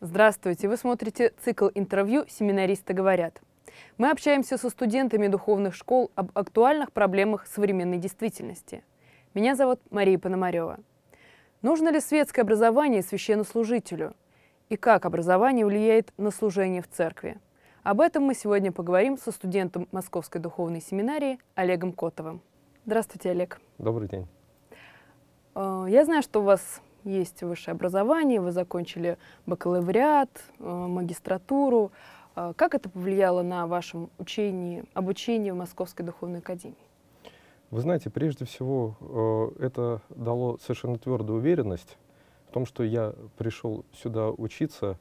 Здравствуйте! Вы смотрите цикл интервью «Семинаристы говорят». Мы общаемся со студентами духовных школ об актуальных проблемах современной действительности. Меня зовут Мария Пономарева. Нужно ли светское образование священнослужителю? И как образование влияет на служение в церкви? Об этом мы сегодня поговорим со студентом Московской духовной семинарии Олегом Котовым. Здравствуйте, Олег. Добрый день. Э, я знаю, что у вас есть высшее образование, вы закончили бакалавриат, э, магистратуру. Э, как это повлияло на вашем учении, обучении в Московской духовной академии? Вы знаете, прежде всего, э, это дало совершенно твердую уверенность в том, что я пришел сюда учиться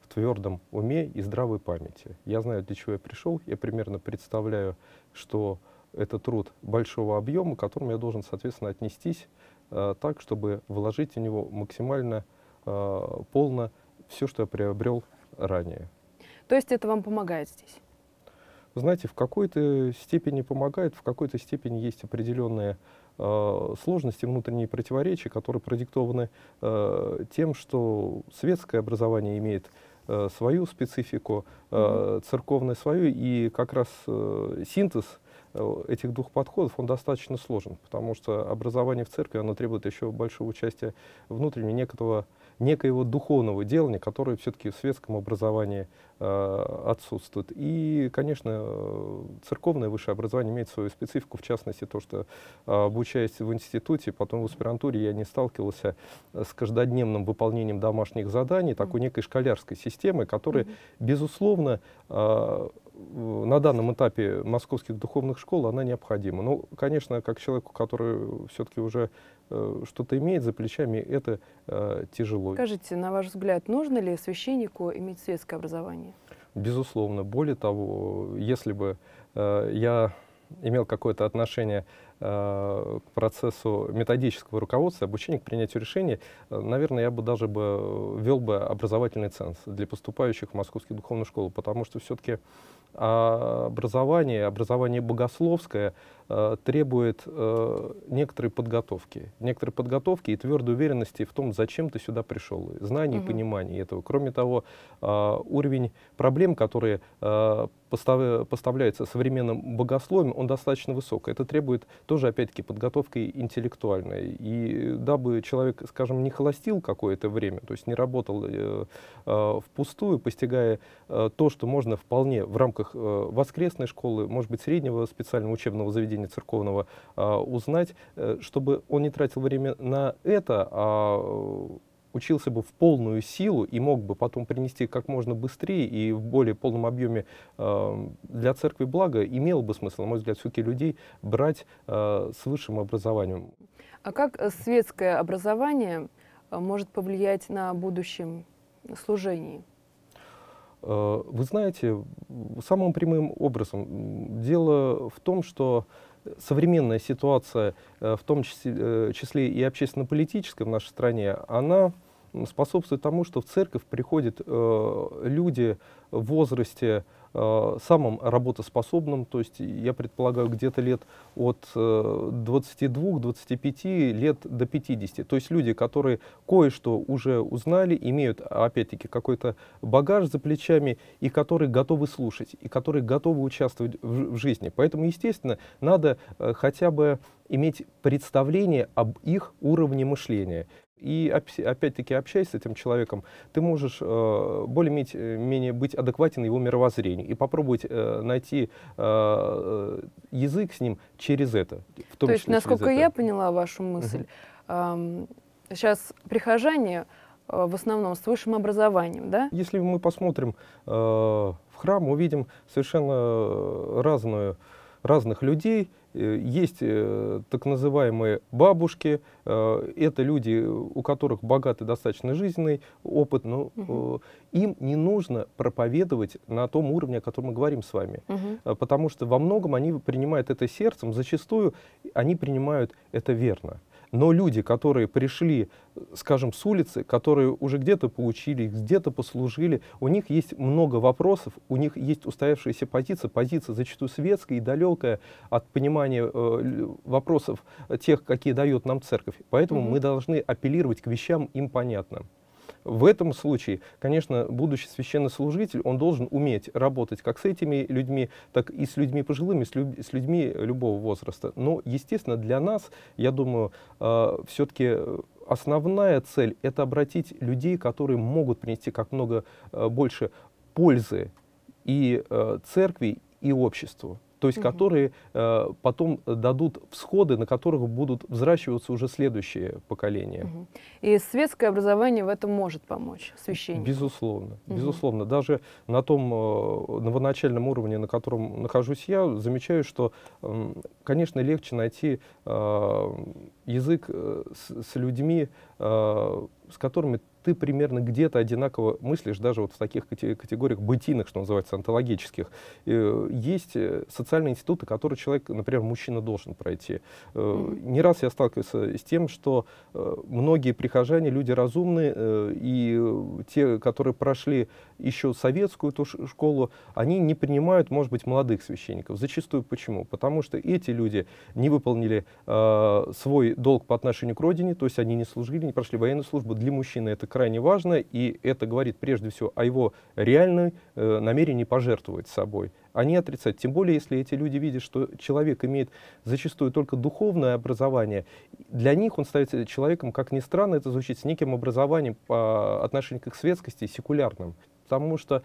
в твердом уме и здравой памяти. Я знаю, для чего я пришел, я примерно представляю, что это труд большого объема, к которому я должен, соответственно, отнестись Э, так, чтобы вложить в него максимально э, полно все, что я приобрел ранее. То есть это вам помогает здесь? Знаете, в какой-то степени помогает, в какой-то степени есть определенные э, сложности, внутренние противоречия, которые продиктованы тем, что светское образование имеет свою специфику, э, церковное свою, и как раз синтез – Э, этих двух подходов, он достаточно сложен, потому что образование в церкви, оно требует еще большого участия внутреннего, некого, некоего духовного делания, которое все-таки в светском образовании э, отсутствует. И, конечно, э, церковное высшее образование имеет свою специфику, в частности, то, что э, обучаясь в институте, потом в аспирантуре, я не сталкивался с каждодневным выполнением домашних заданий, такой некой школярской системы, которая, mm -hmm. безусловно, э, на данном этапе московских духовных школ она необходима. Но, ну, конечно, как человеку, который все-таки уже э, что-то имеет за плечами, это э, тяжело. Скажите, на ваш взгляд, нужно ли священнику иметь светское образование? Безусловно. Более того, если бы э, я имел какое-то отношение Э, к процессу методического руководства, обучения к принятию решений, э, наверное, я бы даже бы э, вел бы образовательный ценз для поступающих в Московскую духовную школу, потому что все-таки а, образование, образование богословское требует некоторой подготовки, некоторой подготовки и твердой уверенности в том, зачем ты сюда пришел, знаний угу. и понимания этого. Кроме того, а, уровень проблем, которые поставляются современным богословием, он достаточно высок. Это требует то тоже, опять-таки, подготовкой интеллектуальной. И дабы человек, скажем, не холостил какое-то время, то есть не работал э, э, впустую, постигая э, то, что можно вполне в рамках э, воскресной школы, может быть, среднего специального учебного заведения церковного э, узнать, э, чтобы он не тратил время на это, а учился бы в полную силу и мог бы потом принести как можно быстрее и в более полном объеме э, для церкви благо, имело бы смысл, на мой взгляд, все-таки людей брать э, с высшим образованием. А как э, светское образование э, может повлиять на будущем служении? Э, вы знаете, самым прямым образом. Дело в том, что современная ситуация, в том числе, числе и общественно-политическая в нашей стране, она способствует тому, что в церковь приходят э, люди в возрасте э, самым работоспособным, то есть я предполагаю где-то лет от э, 22-25 лет до 50. То есть люди, которые кое-что уже узнали, имеют опять-таки какой-то багаж за плечами и которые готовы слушать, и которые готовы участвовать в, в жизни. Поэтому, естественно, надо э, хотя бы иметь представление об их уровне мышления и опять-таки общаясь с этим человеком, ты можешь э, более-менее быть адекватен его мировоззрению и попробовать э, найти э, э, язык с ним через это. В том То есть, насколько я это. поняла вашу мысль, угу. э, сейчас прихожане э, в основном с высшим образованием, да? Если мы посмотрим э, в храм, увидим совершенно э, разную, разных людей, Э, есть э, так называемые бабушки, э, это люди, у которых богатый достаточно жизненный опыт, но угу. им не нужно проповедовать на том уровне, о котором мы говорим с вами, угу. потому что во многом они принимают это сердцем, зачастую они принимают это верно. Но люди, которые пришли, скажем, с улицы, которые уже где-то получили, где-то послужили, у них есть много вопросов, у них есть устоявшаяся позиция, позиция зачастую светская и далекая от понимания э, вопросов тех, какие дает нам церковь. Поэтому mm-hmm. мы должны апеллировать к вещам им понятным. В этом случае, конечно, будущий священнослужитель, он должен уметь работать как с этими людьми, так и с людьми пожилыми, с, людь с людьми любого возраста. Но, естественно, для нас, я думаю, э, все-таки основная цель — это обратить людей, которые могут принести как много э, больше пользы и э, церкви, и обществу то есть угу. которые э, потом дадут всходы, на которых будут взращиваться уже следующие поколения. Угу. И светское образование в этом может помочь священнику? Безусловно, угу. безусловно. Даже на том э, новоначальном уровне, на котором нахожусь я, замечаю, что, э, конечно, легче найти э, язык э, с, с людьми, э, с которыми ты примерно где-то одинаково мыслишь, даже вот в таких категориях бытийных, что называется, онтологических. Э, есть э, социальные институты, которые человек, например, мужчина должен пройти. Э, не раз я сталкивался с тем, что многие прихожане, люди разумные, и те, которые прошли еще советскую эту школу, они не принимают, может быть, молодых священников. Зачастую почему? Потому что эти люди не выполнили свой долг по отношению к родине, то есть они не служили, не прошли военную службу. Для мужчины это крайне важно, и это говорит прежде всего о его реальной э, намерении пожертвовать собой, а не отрицать. Тем более, если эти люди видят, что человек имеет зачастую только духовное образование, для них он становится человеком, как ни странно это звучит, с неким образованием по отношению к светскости, секулярным потому что,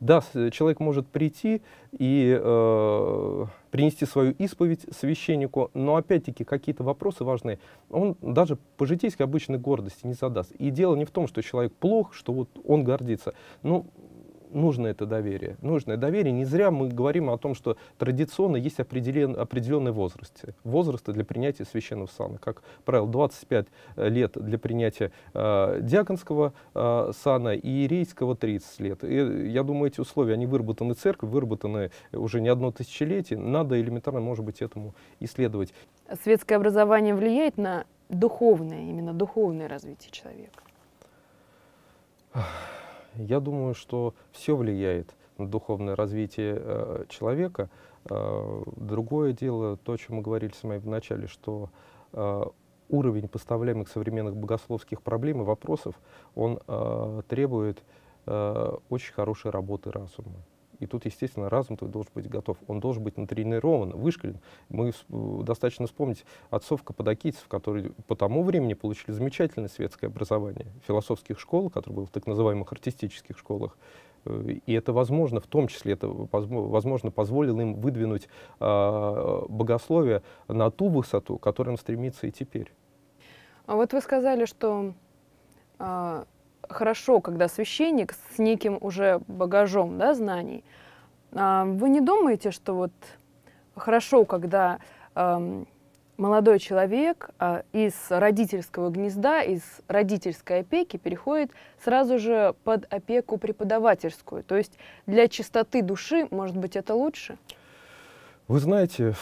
да, э, человек может прийти и э, принести свою исповедь священнику, но опять-таки какие-то вопросы важные он даже по житейской обычной гордости не задаст. И дело не в том, что человек плох, что вот он гордится. но ну, нужно это доверие. Нужное доверие. Не зря мы говорим о том, что традиционно есть определен, определенные возрасты. Возрасты для принятия священного сана. Как правило, 25 э, лет для принятия э, диаконского э, сана и иерейского 30 лет. И, э, я думаю, эти условия, они выработаны церковью, выработаны уже не одно тысячелетие. Надо элементарно, может быть, этому исследовать. Светское образование влияет на духовное, именно духовное развитие человека? Я думаю, что все влияет на духовное развитие э, человека. Э, другое дело, то, о чем мы говорили с вами в начале, что э, уровень поставляемых современных богословских проблем и вопросов, он требует очень хорошей работы разума. И тут, естественно, разум твой должен быть готов. Он должен быть натренирован, вышкален. Мы э, достаточно вспомнить отцов каппадокийцев, которые по тому времени получили замечательное светское образование философских школ, которые были в так называемых артистических школах. Э, и это возможно, в том числе это возможно позволило им выдвинуть э, богословие на ту высоту, к которой он стремится и теперь. А вот вы сказали, что э, хорошо, когда священник с неким уже багажом да, знаний. А, вы не думаете, что вот хорошо, когда эм, молодой человек а, из родительского гнезда, из родительской опеки переходит сразу же под опеку преподавательскую. То есть для чистоты души, может быть, это лучше? Вы знаете,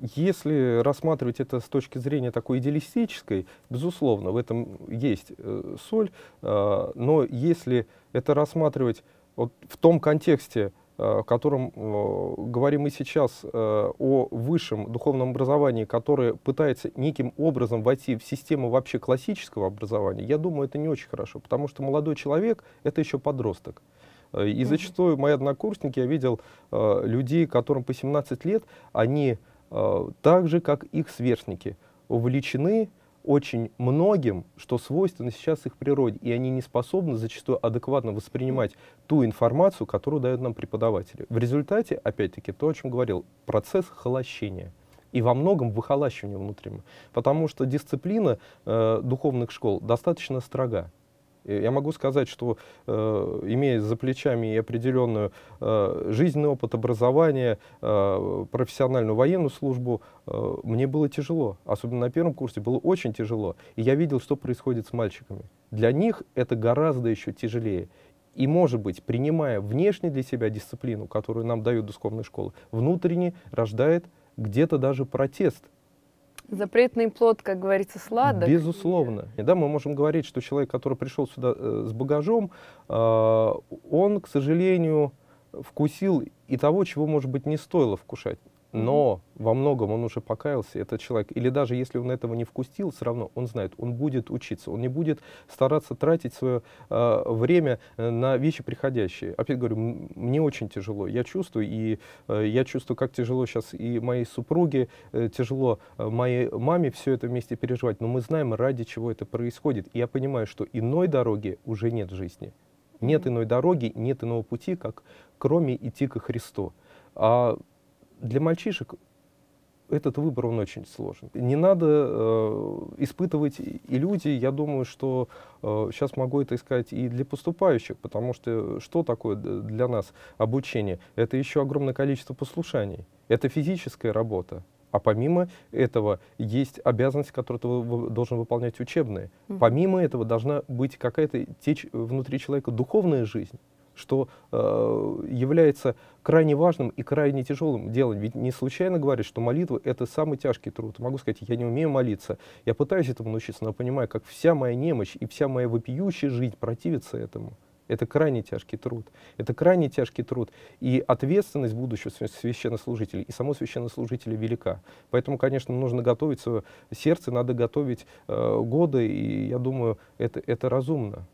если рассматривать это с точки зрения такой идеалистической, безусловно, в этом есть э, соль, э, но если это рассматривать вот в том контексте, в э, котором э, говорим мы сейчас э, о высшем духовном образовании, которое пытается неким образом войти в систему вообще классического образования, я думаю, это не очень хорошо, потому что молодой человек — это еще подросток. Э, и зачастую мои однокурсники, я видел э, людей, которым по 17 лет, они Э, так же, как их сверстники, увлечены очень многим, что свойственно сейчас их природе, и они не способны зачастую адекватно воспринимать ту информацию, которую дают нам преподаватели. В результате, опять-таки, то, о чем говорил, процесс холощения и во многом выхолащивание внутреннего, потому что дисциплина э, духовных школ достаточно строга. Я могу сказать, что э, имея за плечами и определенную э, жизненный опыт, образование, э, профессиональную военную службу, мне было тяжело. Особенно на первом курсе было очень тяжело. И я видел, что происходит с мальчиками. Для них это гораздо еще тяжелее. И, может быть, принимая внешне для себя дисциплину, которую нам дают духовные школы, внутренне рождает где-то даже протест – Запретный плод, как говорится, сладок. Безусловно. И да, мы можем говорить, что человек, который пришел сюда э, с багажом, э, он, к сожалению, вкусил и того, чего, может быть, не стоило вкушать но во многом он уже покаялся, этот человек. Или даже если он этого не вкусил, все равно он знает, он будет учиться, он не будет стараться тратить свое э, время э, на вещи приходящие. Опять говорю, мне очень тяжело, я чувствую, и э, я чувствую, как тяжело сейчас и моей супруге, э, тяжело э, моей маме все это вместе переживать, но мы знаем, ради чего это происходит. И я понимаю, что иной дороги уже нет в жизни. Нет иной дороги, нет иного пути, как кроме идти ко Христу. А для мальчишек этот выбор, он очень сложен. Не надо э, испытывать иллюзии. Я думаю, что э, сейчас могу это искать и для поступающих, потому что э, что такое для нас обучение? Это еще огромное количество послушаний. Это физическая работа. А помимо этого есть обязанность, которую ты должен выполнять учебные. Помимо этого должна быть какая-то течь внутри человека, духовная жизнь что э, является крайне важным и крайне тяжелым делом. Ведь не случайно говорят, что молитва — это самый тяжкий труд. Могу сказать, я не умею молиться. Я пытаюсь этому научиться, но понимаю, как вся моя немощь и вся моя вопиющая жизнь противится этому. Это крайне тяжкий труд. Это крайне тяжкий труд. И ответственность будущего священнослужителя и само священнослужителя велика. Поэтому, конечно, нужно готовить свое сердце, надо готовить э, годы, и я думаю, это, это разумно.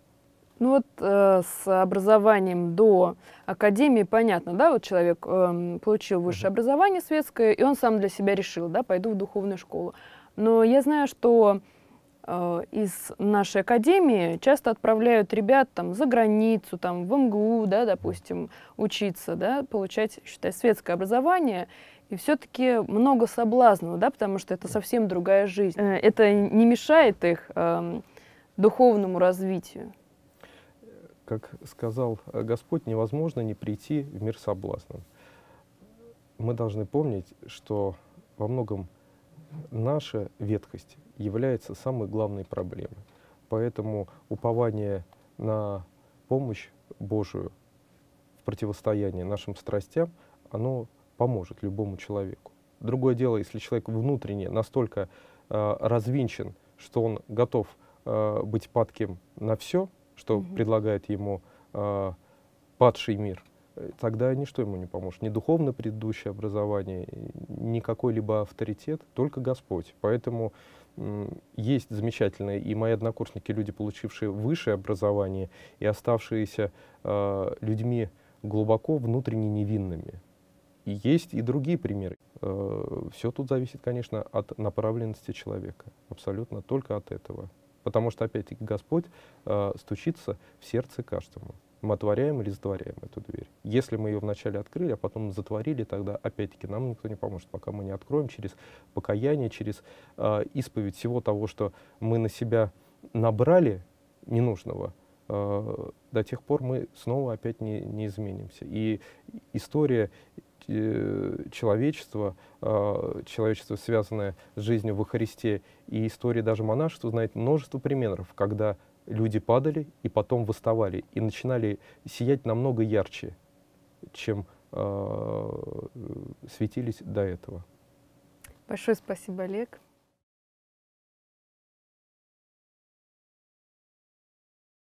Ну вот э, с образованием до академии понятно, да, вот человек э, получил высшее mm-hmm. образование светское, и он сам для себя решил, да, пойду в духовную школу. Но я знаю, что э, из нашей академии часто отправляют ребят там за границу, там в МГУ, да, допустим, учиться, да, получать, считай, светское образование. И все-таки много соблазнов, да, потому что это совсем другая жизнь. Э, это не мешает их э, духовному развитию как сказал э, Господь, невозможно не прийти в мир соблазном. Мы должны помнить, что во многом наша ветхость является самой главной проблемой. Поэтому упование на помощь Божию в противостоянии нашим страстям, оно поможет любому человеку. Другое дело, если человек внутренне настолько э, развинчен, что он готов э, быть падким на все – что угу. предлагает ему э, падший мир, э, тогда ничто ему не поможет. Ни духовно предыдущее образование, ни какой-либо авторитет, только Господь. Поэтому есть замечательные, и мои однокурсники, люди, получившие высшее образование и оставшиеся э, людьми глубоко внутренне невинными. И есть и другие примеры. Э, все тут зависит, конечно, от направленности человека. Абсолютно только от этого. Потому что, опять-таки, Господь э, стучится в сердце каждому. Мы отворяем или затворяем эту дверь. Если мы ее вначале открыли, а потом затворили, тогда, опять-таки, нам никто не поможет, пока мы не откроем через покаяние, через э, исповедь всего того, что мы на себя набрали ненужного, э, до тех пор мы снова опять не, не изменимся. И история Э, человечество, а, человечество, связанное с жизнью во Христе, и история даже монашества знает множество примеров, когда люди падали и потом восставали, и начинали сиять намного ярче, чем а, светились до этого. Большое спасибо, Олег.